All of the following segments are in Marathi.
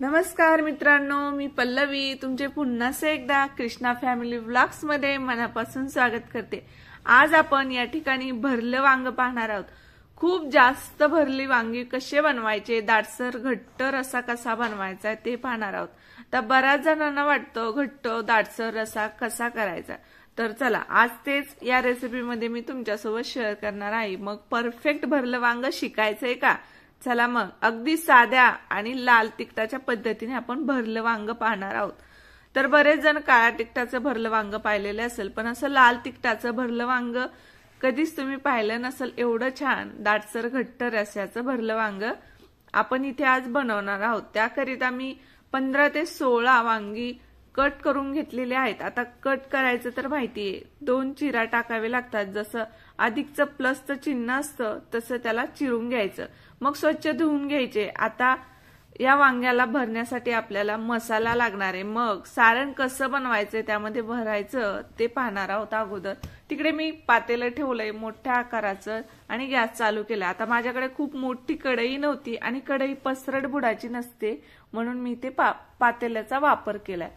नमस्कार मित्रांनो मी पल्लवी तुमचे पुन्हा एकदा कृष्णा फॅमिली ब्लॉग्स मध्ये मनापासून स्वागत करते आज आपण या ठिकाणी भरलं वांग पाहणार आहोत खूप जास्त भरली वांगी कसे बनवायचे दाटसर घट्ट रसा कसा बनवायचा ते पाहणार आहोत तर बऱ्याच जणांना वाटतं घट्ट दाटसर रसा कसा करायचा तर चला आज तेच या रेसिपीमध्ये मी तुमच्यासोबत शेअर करणार आहे मग परफेक्ट भरलं वांग शिकायचंय का चला मग अगदी साध्या आणि लाल तिखटाच्या पद्धतीने आपण भरलं वांग पाहणार आहोत तर बरेच जण काळ्या तिखटाचं भरलं वांग पाहिलेले असेल पण असं लाल तिखटाचं भरलं वांग कधीच तुम्ही पाहिलं नसेल एवढं छान दाटसर घट्ट रस्याचं भरलं वांग आपण इथे आज बनवणार आहोत त्याकरिता मी पंधरा ते सोळा वांगी कट करून घेतलेले आहेत आता कट करायचं तर माहिती आहे दोन चिरा टाकावे लागतात जसं अधिकचं प्लसचं चिन्ह असतं तसं त्याला चिरून घ्यायचं मग स्वच्छ धुवून घ्यायचे आता या वांग्याला भरण्यासाठी आपल्याला मसाला लागणार आहे मग सारण कसं बनवायचं त्यामध्ये भरायचं ते पाहणार आहोत अगोदर तिकडे मी पातेलं ठेवलंय मोठ्या आकाराचं आणि गॅस चालू केला आता माझ्याकडे खूप मोठी कढई नव्हती आणि कढई पसरट बुडाची नसते म्हणून मी ते पा पातेल्याचा वापर केलाय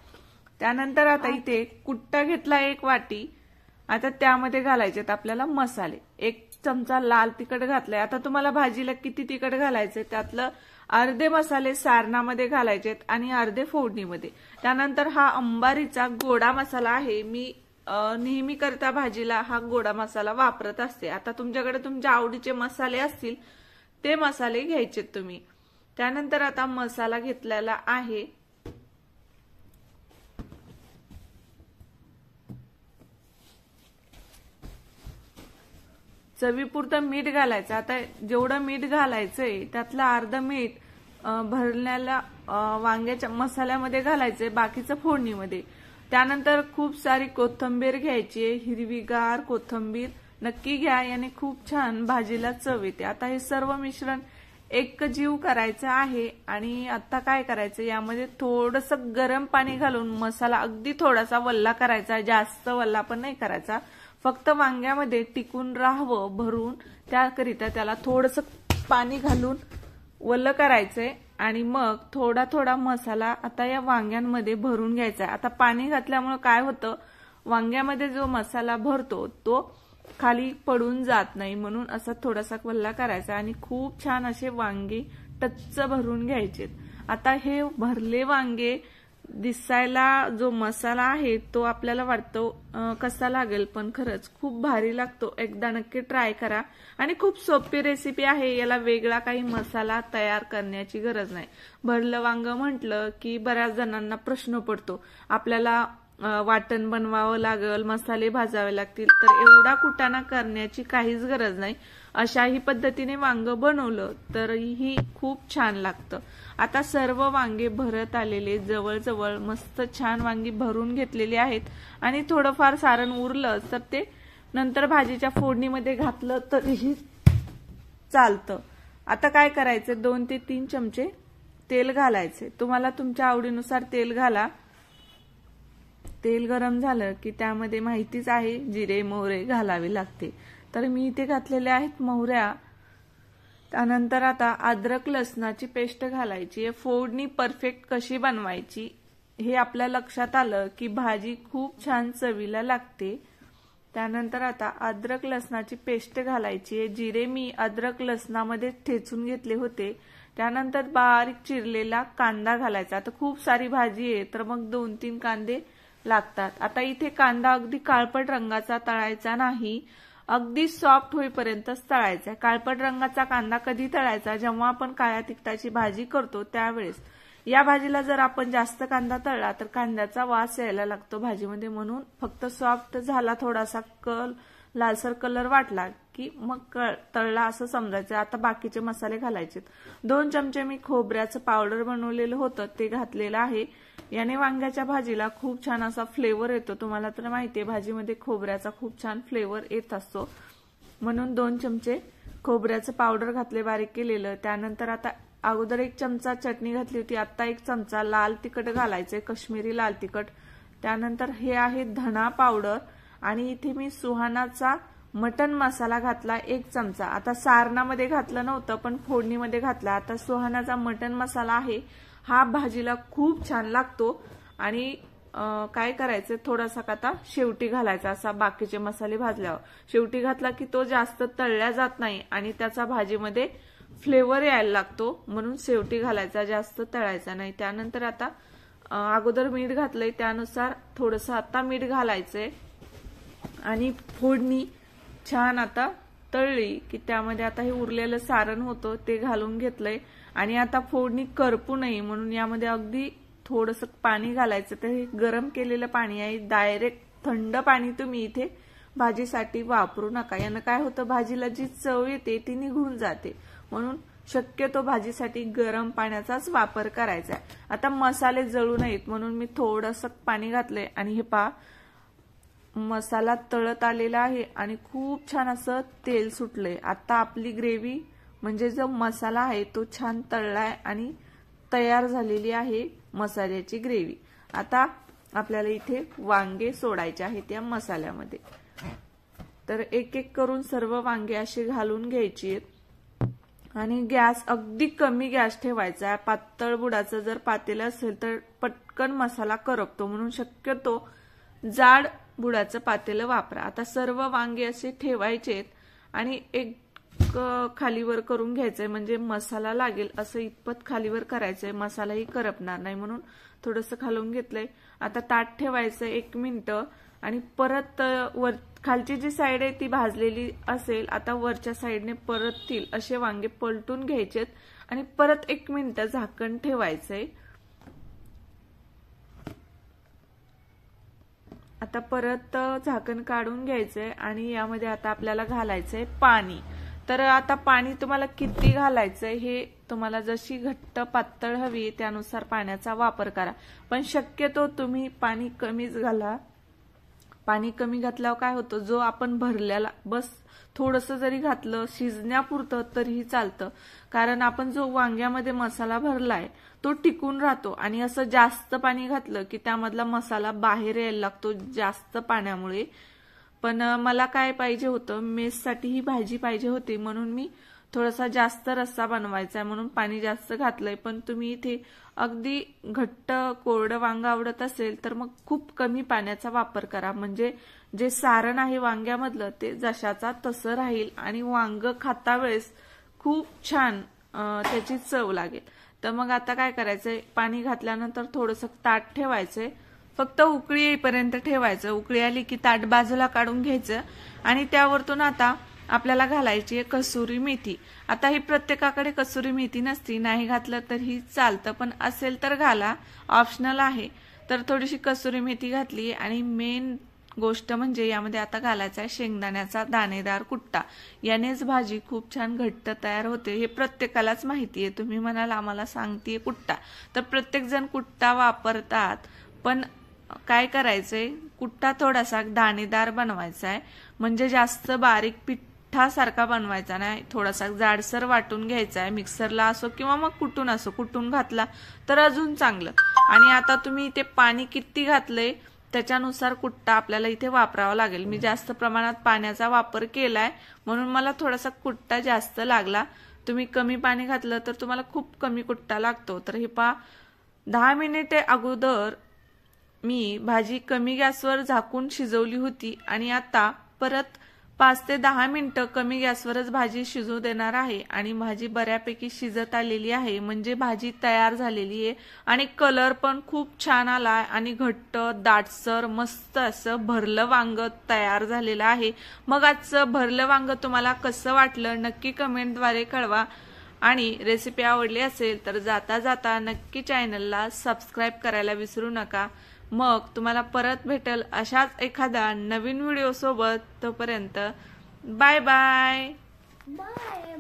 त्यानंतर आता इथे कुट्टा घेतला एक वाटी आता त्यामध्ये घालायचे आपल्याला मसाले एक चमचा लाल तिखट घातलाय आता तुम्हाला भाजीला किती तिखट घालायचं त्यातलं अर्धे मसाले सारणामध्ये घालायचे आणि अर्धे फोडणीमध्ये त्यानंतर हा अंबारीचा गोडा मसाला आहे मी नेहमी करता भाजीला हा गोडा मसाला वापरत असते आता तुमच्याकडे तुमच्या आवडीचे मसाले असतील ते मसाले घ्यायचेत तुम्ही त्यानंतर आता मसाला घेतलेला आहे चवीपुरतं मीठ घालायचं आता जेवढं मीठ घालायचंय त्यातलं अर्ध मीठ भरण्याला वांग्याच्या मसाल्यामध्ये घालायचंय बाकीचं फोडणीमध्ये त्यानंतर खूप सारी कोथंबीर घ्यायची हिरवीगार कोथंबीर नक्की घ्या याने खूप छान भाजीला चव येते आता हे सर्व मिश्रण एक जीव करायचं आहे आणि आता काय करायचं यामध्ये थोडस गरम पाणी घालून मसाला अगदी थोडासा वल्ला करायचा जास्त वल्ला पण नाही करायचा फक्त वांग्यामध्ये टिकून राहावं भरून त्याकरिता त्याला थोडंसं पाणी घालून वल्ल करायचंय आणि मग थोडा थोडा मसाला आता या वांग्यांमध्ये भरून घ्यायचा आता पाणी घातल्यामुळे काय होतं वांग्यामध्ये जो मसाला भरतो तो खाली पडून जात नाही म्हणून असा थोडासा वल्ला करायचा आणि खूप छान असे वांगे टच्च भरून घ्यायचे आता हे भरले वांगे दिसायला जो मसाला आहे तो आपल्याला वाटतो कसा लागेल पण खरंच खूप भारी लागतो एकदा नक्की ट्राय करा आणि खूप सोपी रेसिपी आहे याला वेगळा काही मसाला तयार करण्याची गरज नाही भरलं वांग म्हटलं की बऱ्याच जणांना प्रश्न पडतो आपल्याला वाटण बनवावं लागेल मसाले भाजावे लागतील तर एवढा कुटाणा करण्याची काहीच गरज नाही अशाही पद्धतीने वांग बनवलं तरीही खूप छान लागतं आता सर्व वांगे भरत आलेले जवळजवळ मस्त छान वांगी भरून घेतलेली आहेत आणि थोडंफार सारण उरलं तर ते नंतर भाजीच्या फोडणीमध्ये घातलं तरीही चालतं आता काय करायचं दोन ते तीन चमचे तेल घालायचे तुम्हाला तुमच्या आवडीनुसार तेल घाला तेल गरम झालं की त्यामध्ये माहितीच आहे जिरे मोहरे घालावे लागते तर मी इथे घातलेले आहेत मोहऱ्या त्यानंतर आता अद्रक लसणाची पेस्ट घालायची आहे फोडणी परफेक्ट कशी बनवायची हे आपल्या लक्षात आलं की भाजी खूप छान चवीला लागते त्यानंतर आता अद्रक लसणाची पेस्ट घालायची आहे जिरे मी अद्रक लसणामध्ये ठेचून घेतले होते त्यानंतर बारीक चिरलेला कांदा घालायचा आता खूप सारी भाजी आहे तर मग दोन तीन कांदे लागतात आता इथे कांदा अगदी काळपट रंगाचा तळायचा नाही अगदी सॉफ्ट होईपर्यंतच तळायचा काळपट रंगाचा कांदा कधी तळायचा जेव्हा आपण काळ्या तिखटाची भाजी करतो त्यावेळेस या भाजीला जर आपण जास्त कांदा तळला तर कांद्याचा वास यायला लागतो भाजीमध्ये म्हणून फक्त सॉफ्ट झाला थोडासा कल लालसर कलर वाटला की मग तळला असं समजायचं आता बाकीचे मसाले घालायचे दोन चमचे मी खोबऱ्याचं पावडर बनवलेलं होतं ते घातलेलं आहे याने वांग्याच्या भाजीला खूप छान असा फ्लेवर येतो तुम्हाला तर माहितीये भाजीमध्ये खोबऱ्याचा खूप छान फ्लेवर येत असतो म्हणून दोन चमचे खोबऱ्याचं पावडर घातले बारीक केलेलं त्यानंतर आता अगोदर एक चमचा चटणी घातली होती आता एक चमचा लाल तिखट घालायचे कश्मीरी लाल तिखट त्यानंतर हे आहे धणा पावडर आणि इथे मी सुहानाचा मटन मसाला घातला एक चमचा आता सारणामध्ये घातलं नव्हतं पण फोडणीमध्ये घातला आता सोहनाचा मटन मसाला आहे हा भाजीला खूप छान लागतो आणि काय करायचं थोडासा का आता शेवटी घालायचा असा बाकीचे मसाले भाजल्यावर शेवटी घातला की तो जास्त तळला जात नाही आणि त्याचा भाजीमध्ये फ्लेवर यायला लागतो म्हणून शेवटी घालायचा जास्त तळायचा नाही त्यानंतर आता अगोदर मीठ घातलंय त्यानुसार थोडस आता मीठ घालायचंय आणि फोडणी छान आता तळली की त्यामध्ये आता हे उरलेलं सारण होतं ते घालून घेतलंय आणि आता फोडणी करपू नये म्हणून यामध्ये अगदी थोडस पाणी घालायचं तर हे गरम केलेलं पाणी आहे डायरेक्ट थंड पाणी तुम्ही इथे भाजीसाठी वापरू नका यानं काय होतं भाजीला जी चव येते ती निघून जाते म्हणून शक्यतो भाजीसाठी गरम पाण्याचाच वापर करायचा आता मसाले जळू नयेत म्हणून मी थोडंसं पाणी घातलंय आणि हे पा मसाला तळत आलेला आहे आणि खूप छान असं तेल सुटलंय आता आपली ग्रेव्ही म्हणजे जो मसाला आहे तो छान तळलाय आणि तयार झालेली आहे मसाल्याची ग्रेव्ही आता आपल्याला इथे वांगे सोडायचे आहेत या मसाल्यामध्ये तर एक एक करून सर्व वांगे अशी घालून घ्यायची आहेत आणि गॅस अगदी कमी गॅस ठेवायचा आहे पातळ बुडाचं जर पातेलं असेल तर पटकन मसाला करपतो म्हणून शक्यतो जाड बुडाचं पातेलं वापरा आता सर्व वांगे असे ठेवायचेत आणि एक खालीवर करून घ्यायचंय म्हणजे मसाला लागेल असं इतपत खालीवर करायचंय मसालाही करपणार नाही म्हणून थोडंसं खालून घेतलंय आता ताट ठेवायचं एक मिनिट आणि परत वर खालची जी साईड आहे ती भाजलेली असेल आता वरच्या साईडने परततील असे वांगे पलटून घ्यायचेत आणि परत एक मिनिट झाकण ठेवायचंय आता परत झाकण काढून घ्यायचंय आणि यामध्ये आता आपल्याला घालायचंय पाणी तर आता पाणी तुम्हाला किती घालायचंय हे तुम्हाला जशी घट्ट पातळ हवी त्यानुसार पाण्याचा वापर करा पण शक्यतो तुम्ही पाणी कमीच घाला पाणी कमी घातल्यावर काय होतं जो आपण भरल्याला बस थोडंसं जरी घातलं शिजण्यापुरतं तरीही चालतं कारण आपण जो वांग्यामध्ये मसाला भरलाय तो टिकून राहतो आणि असं जास्त पाणी घातलं की त्यामधला मसाला बाहेर यायला लागतो जास्त पाण्यामुळे पण मला काय पाहिजे होतं मेससाठी ही भाजी पाहिजे होती म्हणून मी थोडासा जास्त रस्सा बनवायचा आहे म्हणून पाणी जास्त घातलंय पण तुम्ही इथे अगदी घट्ट कोरडं वांग आवडत असेल तर मग खूप कमी पाण्याचा वापर करा म्हणजे जे सारण आहे वांग्यामधलं ते जशाचा तसं राहील आणि वांग खाता वेळेस खूप छान त्याची चव लागेल तर मग आता काय करायचंय पाणी घातल्यानंतर थोडंसं ताट ठेवायचंय फक्त उकळी येईपर्यंत ठेवायचं उकळी आली की ताट बाजूला काढून घ्यायचं आणि त्यावरतून आता आपल्याला घालायची आहे कसुरी मेथी आता ही प्रत्येकाकडे कसुरी मेथी नसती नाही घातलं तर ही चालतं पण असेल तर घाला ऑप्शनल आहे तर थोडीशी कसुरी मेथी घातली आणि मेन गोष्ट म्हणजे यामध्ये आता घालायचा आहे शेंगदाण्याचा दाणेदार कुट्टा यानेच भाजी खूप छान घट्ट तयार होते हे प्रत्येकालाच माहिती आहे तुम्ही म्हणाल आम्हाला सांगतीये कुट्टा तर प्रत्येकजण कुट्टा वापरतात पण काय करायचंय कुट्टा थोडासा दाणेदार बनवायचा आहे म्हणजे जास्त बारीक पीठ पिठासारखा बनवायचा नाही थोडासा जाडसर वाटून घ्यायचा आहे मिक्सरला असो किंवा मग कुटून असो कुटून घातला तर अजून चांगलं आणि आता तुम्ही इथे पाणी किती घातलंय त्याच्यानुसार कुट्टा आपल्याला इथे वापरावा लागेल मी जास्त प्रमाणात पाण्याचा वापर केलाय म्हणून मला थोडासा कुट्टा जास्त लागला तुम्ही कमी पाणी घातलं तर तुम्हाला खूप कमी कुट्टा लागतो तर हे पा दहा मिनिटे अगोदर मी भाजी कमी गॅसवर झाकून शिजवली होती आणि आता परत पाच ते दहा मिनिटं कमी गॅसवरच भाजी शिजू देणार आहे आणि भाजी बऱ्यापैकी शिजत आलेली आहे म्हणजे भाजी तयार झालेली आहे आणि कलर पण खूप छान आला आणि घट्ट दाटसर मस्त असं भरलं वांग तयार झालेलं आहे मग आजचं भरलं वांग तुम्हाला कसं वाटलं नक्की कमेंटद्वारे कळवा आणि रेसिपी आवडली असेल तर जाता जाता नक्की चॅनलला सबस्क्राईब करायला विसरू नका मग तुम्हाला परत भेटेल अशाच एखादा नवीन व्हिडिओ सोबत तोपर्यंत बाय बाय बाय